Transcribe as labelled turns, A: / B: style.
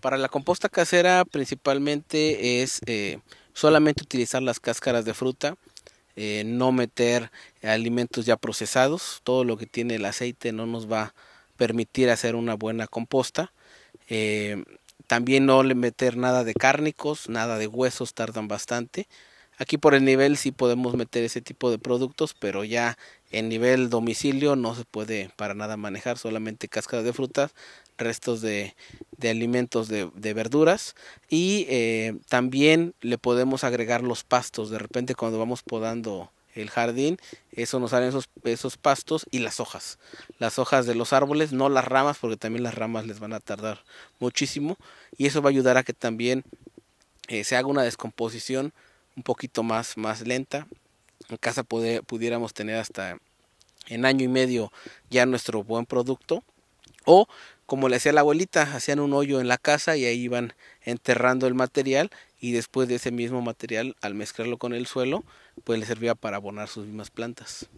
A: Para la composta casera principalmente es eh, solamente utilizar las cáscaras de fruta, eh, no meter alimentos ya procesados, todo lo que tiene el aceite no nos va a permitir hacer una buena composta. Eh, también no le meter nada de cárnicos, nada de huesos, tardan bastante. Aquí por el nivel sí podemos meter ese tipo de productos, pero ya en nivel domicilio no se puede para nada manejar, solamente cáscara de frutas, restos de, alimentos de, verduras y eh, también le podemos agregar los pastos. De repente cuando vamos podando el jardín, eso nos salen esos, esos pastos y las hojas. Las hojas de los árboles, no las ramas, porque también las ramas les van a tardar muchísimo. Y eso va a ayudar a que también eh, se haga una descomposición un poquito más, más lenta. En casa pudiéramos tener hasta en año y medio ya nuestro buen producto. O como le hacía la abuelita, hacían un hoyo en la casa y ahí iban enterrando el material y después de ese mismo material al mezclarlo con el suelo pues le servía para abonar sus mismas plantas.